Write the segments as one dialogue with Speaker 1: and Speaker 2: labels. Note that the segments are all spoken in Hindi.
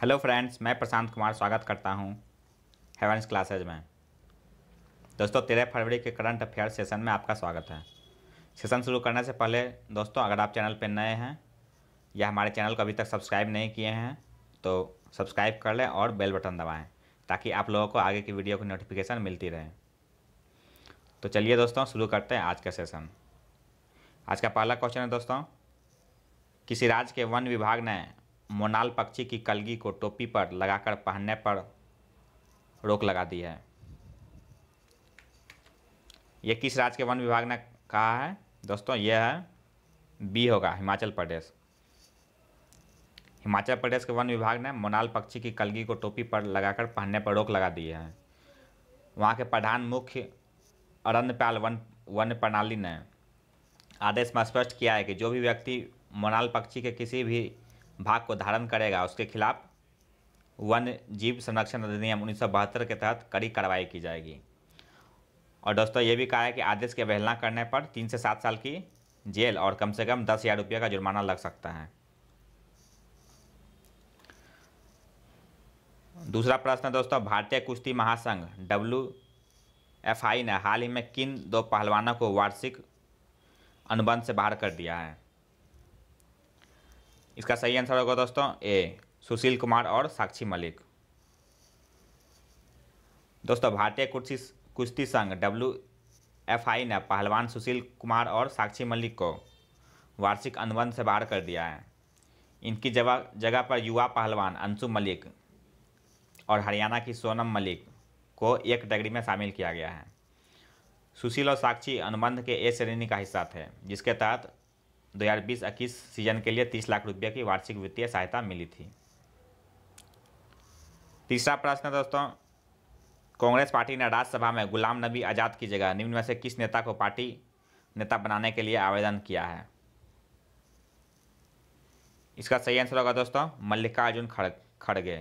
Speaker 1: हेलो फ्रेंड्स मैं प्रशांत कुमार स्वागत करता हूं हेवेंस क्लासेज में दोस्तों तेरह फरवरी के करंट अफेयर सेशन में आपका स्वागत है सेशन शुरू करने से पहले दोस्तों अगर आप चैनल पर नए हैं या हमारे चैनल को अभी तक सब्सक्राइब नहीं किए हैं तो सब्सक्राइब कर लें और बेल बटन दबाएँ ताकि आप लोगों को आगे की वीडियो की नोटिफिकेशन मिलती रहे तो चलिए दोस्तों शुरू करते हैं आज का सेशन आज का पहला क्वेश्चन है दोस्तों किसी राज्य के वन विभाग ने मोनाल पक्षी की कलगी को टोपी पर लगाकर पहनने पर रोक लगा दी है ये किस राज्य के वन विभाग ने कहा है दोस्तों यह है बी होगा हिमाचल प्रदेश हिमाचल प्रदेश के वन विभाग ने मोनाल पक्षी की कलगी को टोपी पर लगाकर पहनने पर रोक लगा दी है वहाँ के प्रधान मुख्य अरण्यपाल वन वन प्रणाली ने आदेश में स्पष्ट किया है कि जो भी व्यक्ति मोनाल पक्षी के किसी भी भाग को धारण करेगा उसके खिलाफ वन जीव संरक्षण अधिनियम उन्नीस के तहत कड़ी कार्रवाई की जाएगी और दोस्तों ये भी कहा है कि आदेश की अवहेलना करने पर तीन से सात साल की जेल और कम से कम दस हज़ार रुपये का जुर्माना लग सकता है दूसरा प्रश्न दोस्तों भारतीय कुश्ती महासंघ डब्ल्यू एफ आई ने हाल ही में किन दो पहलवानों को वार्षिक अनुबंध से बाहर कर दिया है इसका सही आंसर होगा दोस्तों ए सुशील कुमार और साक्षी मलिक दोस्तों भारतीय कुर्सी कुश्ती संघ डब्ल्यू एफ आई ने पहलवान सुशील कुमार और साक्षी मलिक को वार्षिक अनुबंध से बाहर कर दिया है इनकी जगह जगह पर युवा पहलवान अंशु मलिक और हरियाणा की सोनम मलिक को एक डिग्री में शामिल किया गया है सुशील और साक्षी अनुबंध के ए श्रेणी का हिस्सा थे जिसके तहत दो हज़ार सीजन के लिए तीस लाख रुपये की वार्षिक वित्तीय सहायता मिली थी तीसरा प्रश्न दोस्तों कांग्रेस पार्टी ने राज्यसभा में गुलाम नबी आज़ाद की जगह निम्न में से किस नेता को पार्टी नेता बनाने के लिए आवेदन किया है इसका सही आंसर होगा दोस्तों मल्लिकार्जुन खड़गे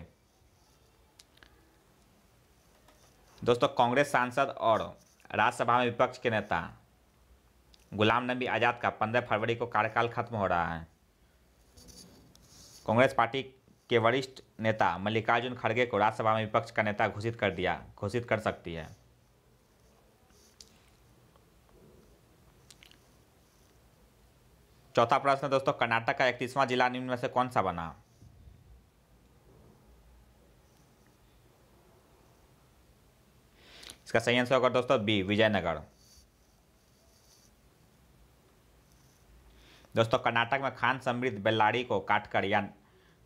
Speaker 1: दोस्तों कांग्रेस सांसद और राज्यसभा में विपक्ष के नेता गुलाम नबी आज़ाद का पंद्रह फरवरी को कार्यकाल खत्म हो रहा है कांग्रेस पार्टी के वरिष्ठ नेता मल्लिकार्जुन खड़गे को राज्यसभा में विपक्ष का नेता घोषित कर दिया घोषित कर सकती है चौथा प्रश्न दोस्तों कर्नाटक का इकतीसवां जिला निम्न में से कौन सा बना इसका सही आंसर होगा दोस्तों बी विजयनगर दोस्तों कर्नाटक में खान समृद्ध बेल्लाड़ी को काटकर या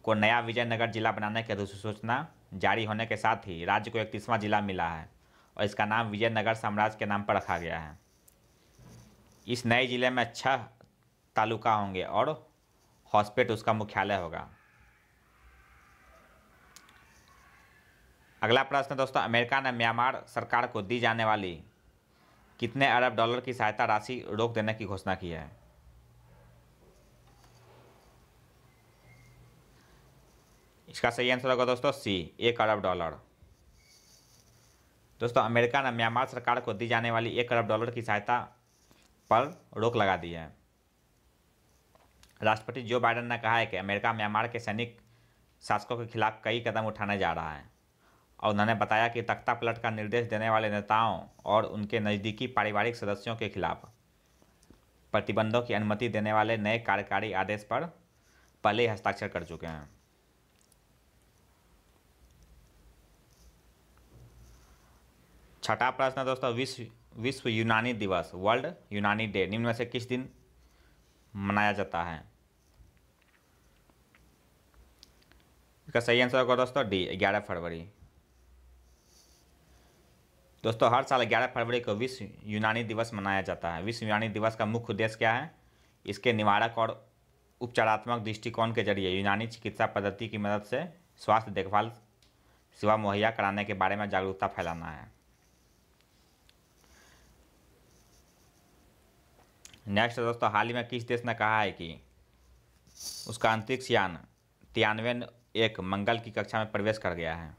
Speaker 1: को नया विजयनगर जिला बनाने की अधिसूचना जारी होने के साथ ही राज्य को इकतीसवां जिला मिला है और इसका नाम विजयनगर साम्राज्य के नाम पर रखा गया है इस नए जिले में छह तालुका होंगे और हॉस्पिटल उसका मुख्यालय होगा अगला प्रश्न दोस्तों अमेरिका ने म्यांमार सरकार को दी जाने वाली कितने अरब डॉलर की सहायता राशि रोक देने की घोषणा की है इसका सही आंसर होगा दोस्तों सी एक अरब डॉलर दोस्तों अमेरिका ने म्यांमार सरकार को दी जाने वाली एक अरब डॉलर की सहायता पर रोक लगा दी है राष्ट्रपति जो बाइडन ने कहा है कि अमेरिका म्यांमार के सैनिक शासकों के खिलाफ कई कदम उठाने जा रहा है और उन्होंने बताया कि तख्ता पलट का निर्देश देने वाले नेताओं और उनके नज़दीकी पारिवारिक सदस्यों के खिलाफ प्रतिबंधों की अनुमति देने वाले नए कार्यकारी आदेश पर पहले हस्ताक्षर कर चुके हैं छठा प्रश्न दोस्तों विश्व विश्व यूनानी दिवस वर्ल्ड यूनानी डे निम्न में से किस दिन मनाया जाता है इसका सही आंसर होगा दोस्तों डी ग्यारह फरवरी दोस्तों हर साल 11 फरवरी को विश्व यूनानी दिवस मनाया जाता है विश्व यूनानी दिवस का मुख्य उद्देश्य क्या है इसके निवारक और उपचारात्मक दृष्टिकोण के जरिए यूनानी चिकित्सा पद्धति की मदद से स्वास्थ्य देखभाल सेवा मुहैया कराने के बारे में जागरूकता फैलाना है नेक्स्ट दोस्तों हाल ही में किस देश ने कहा है कि उसका अंतरिक्ष यान तिरानवे एक मंगल की कक्षा में प्रवेश कर गया है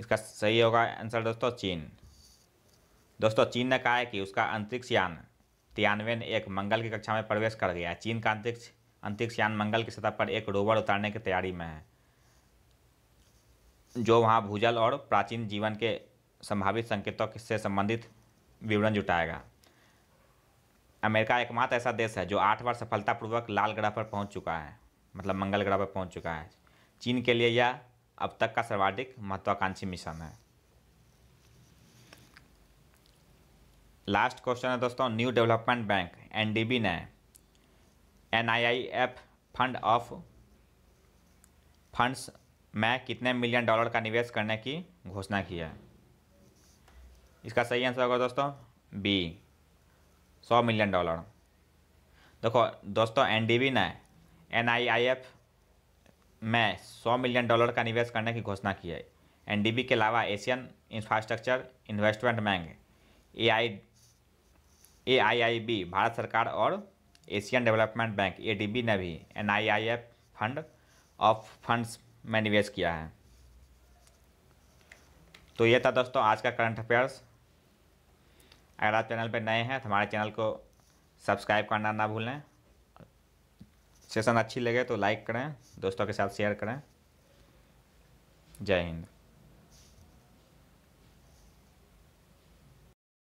Speaker 1: इसका सही होगा आंसर दोस्तों चीन दोस्तों चीन ने कहा है कि उसका अंतरिक्ष यान तिरानवे एक मंगल की कक्षा में प्रवेश कर गया है चीन का अंतरिक्ष अंतरिक्ष यान मंगल की सतह पर एक रोवर उतारने की तैयारी में है जो वहाँ भूजल और प्राचीन जीवन के संभावित संकेतों से संबंधित विवरण जुटाएगा अमेरिका एकमात्र ऐसा देश है जो आठ बार सफलतापूर्वक लाल ग्रह पर पहुंच चुका है मतलब मंगल ग्रह पर पहुंच चुका है चीन के लिए यह अब तक का सर्वाधिक महत्वाकांक्षी मिशन है लास्ट क्वेश्चन है दोस्तों न्यू डेवलपमेंट बैंक एनडीबी ने एनआईआईएफ फंड ऑफ फंड्स में कितने मिलियन डॉलर का निवेश करने की घोषणा की है इसका सही आंसर होगा दोस्तों बी सौ मिलियन डॉलर देखो दोस्तों एनडीबी ने एनआईआईएफ में सौ मिलियन डॉलर का निवेश करने की घोषणा की है एनडीबी के अलावा Asian infrastructure investment bank A I A I I B Bharat सरकार और Asian development bank A D B ने भी N I I F fund of funds में निवेश किया है तो ये था दोस्तों आज का करंट अफेयर्स अगर आप चैनल पर नए हैं तो हमारे चैनल को सब्सक्राइब करना ना भूलें सेशन अच्छी लगे तो लाइक करें दोस्तों के साथ शेयर करें जय हिंद